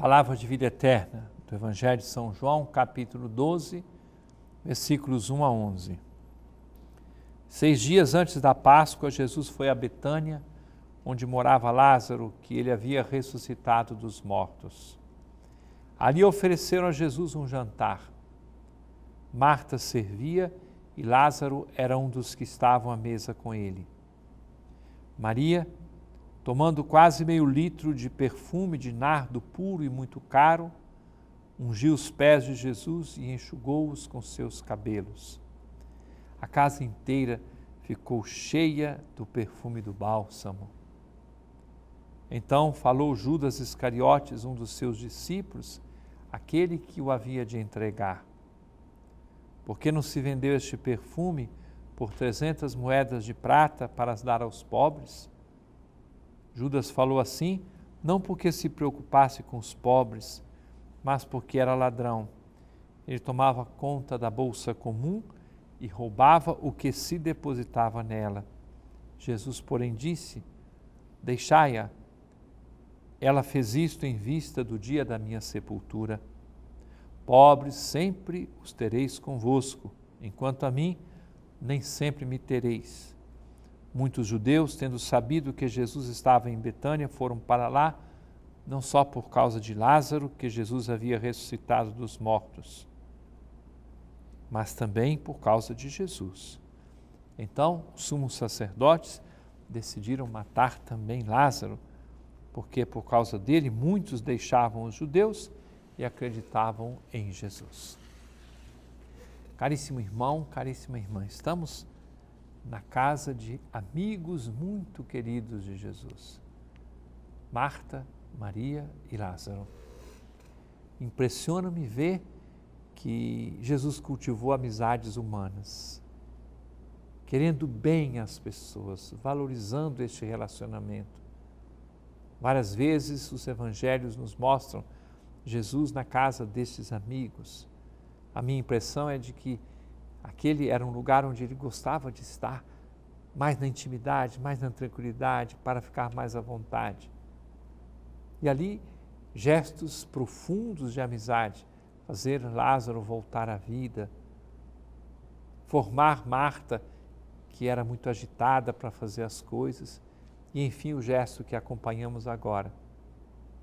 Palavra de vida eterna do Evangelho de São João, capítulo 12, versículos 1 a 11. Seis dias antes da Páscoa, Jesus foi a Betânia, onde morava Lázaro, que ele havia ressuscitado dos mortos. Ali ofereceram a Jesus um jantar. Marta servia e Lázaro era um dos que estavam à mesa com ele. Maria tomando quase meio litro de perfume de nardo puro e muito caro, ungiu os pés de Jesus e enxugou-os com seus cabelos. A casa inteira ficou cheia do perfume do bálsamo. Então falou Judas Iscariotes, um dos seus discípulos, aquele que o havia de entregar. Por que não se vendeu este perfume por trezentas moedas de prata para as dar aos pobres? Judas falou assim, não porque se preocupasse com os pobres, mas porque era ladrão. Ele tomava conta da bolsa comum e roubava o que se depositava nela. Jesus, porém, disse: Deixai-a. Ela fez isto em vista do dia da minha sepultura. Pobres sempre os tereis convosco, enquanto a mim, nem sempre me tereis. Muitos judeus, tendo sabido que Jesus estava em Betânia, foram para lá, não só por causa de Lázaro, que Jesus havia ressuscitado dos mortos, mas também por causa de Jesus. Então, os sumos sacerdotes decidiram matar também Lázaro, porque por causa dele muitos deixavam os judeus e acreditavam em Jesus. Caríssimo irmão, caríssima irmã, estamos na casa de amigos muito queridos de Jesus, Marta, Maria e Lázaro. Impressiona-me ver que Jesus cultivou amizades humanas, querendo bem as pessoas, valorizando este relacionamento. Várias vezes os evangelhos nos mostram Jesus na casa destes amigos. A minha impressão é de que Aquele era um lugar onde ele gostava de estar, mais na intimidade, mais na tranquilidade, para ficar mais à vontade. E ali, gestos profundos de amizade, fazer Lázaro voltar à vida, formar Marta, que era muito agitada para fazer as coisas, e enfim o gesto que acompanhamos agora.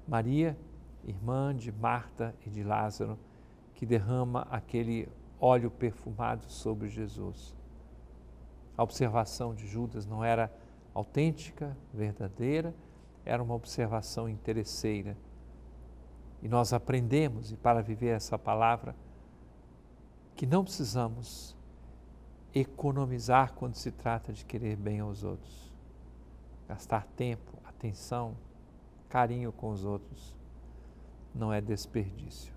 Maria, irmã de Marta e de Lázaro, que derrama aquele óleo perfumado sobre Jesus. A observação de Judas não era autêntica, verdadeira, era uma observação interesseira. E nós aprendemos, e para viver essa palavra, que não precisamos economizar quando se trata de querer bem aos outros, gastar tempo, atenção, carinho com os outros, não é desperdício